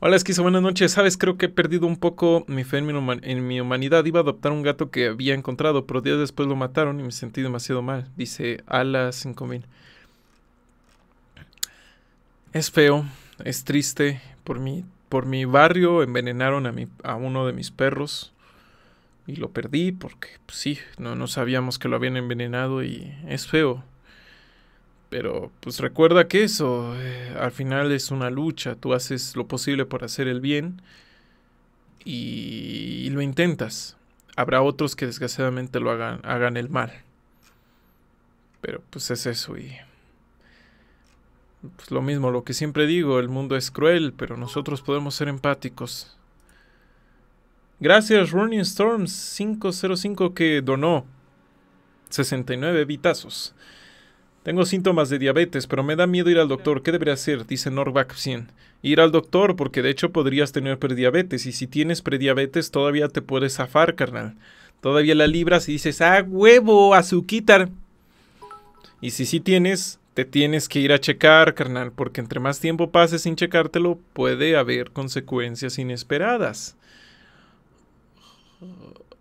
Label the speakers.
Speaker 1: Hola, Esquizo, buenas noches. Sabes, creo que he perdido un poco mi fe en mi, humanidad. Iba a adoptar un gato que había encontrado, pero días después lo mataron y me sentí demasiado mal. Dice Ala 5000. Es feo, es triste. Por mi, por mi barrio envenenaron a, mi, a uno de mis perros y lo perdí porque, pues, sí, no, no sabíamos que lo habían envenenado y es feo. Pero pues recuerda que eso, eh, al final es una lucha, tú haces lo posible por hacer el bien y, y lo intentas. Habrá otros que desgraciadamente lo hagan, hagan el mal. Pero pues es eso y... Pues lo mismo, lo que siempre digo, el mundo es cruel, pero nosotros podemos ser empáticos. Gracias Running Storms 505 que donó 69 vitazos. Tengo síntomas de diabetes, pero me da miedo ir al doctor. ¿Qué debería hacer? Dice Norvac 100. Ir al doctor, porque de hecho podrías tener prediabetes, y si tienes prediabetes todavía te puedes zafar, carnal. Todavía la libras y dices, ah, huevo, azuquitar. Y si sí tienes, te tienes que ir a checar, carnal, porque entre más tiempo pases sin checártelo, puede haber consecuencias inesperadas.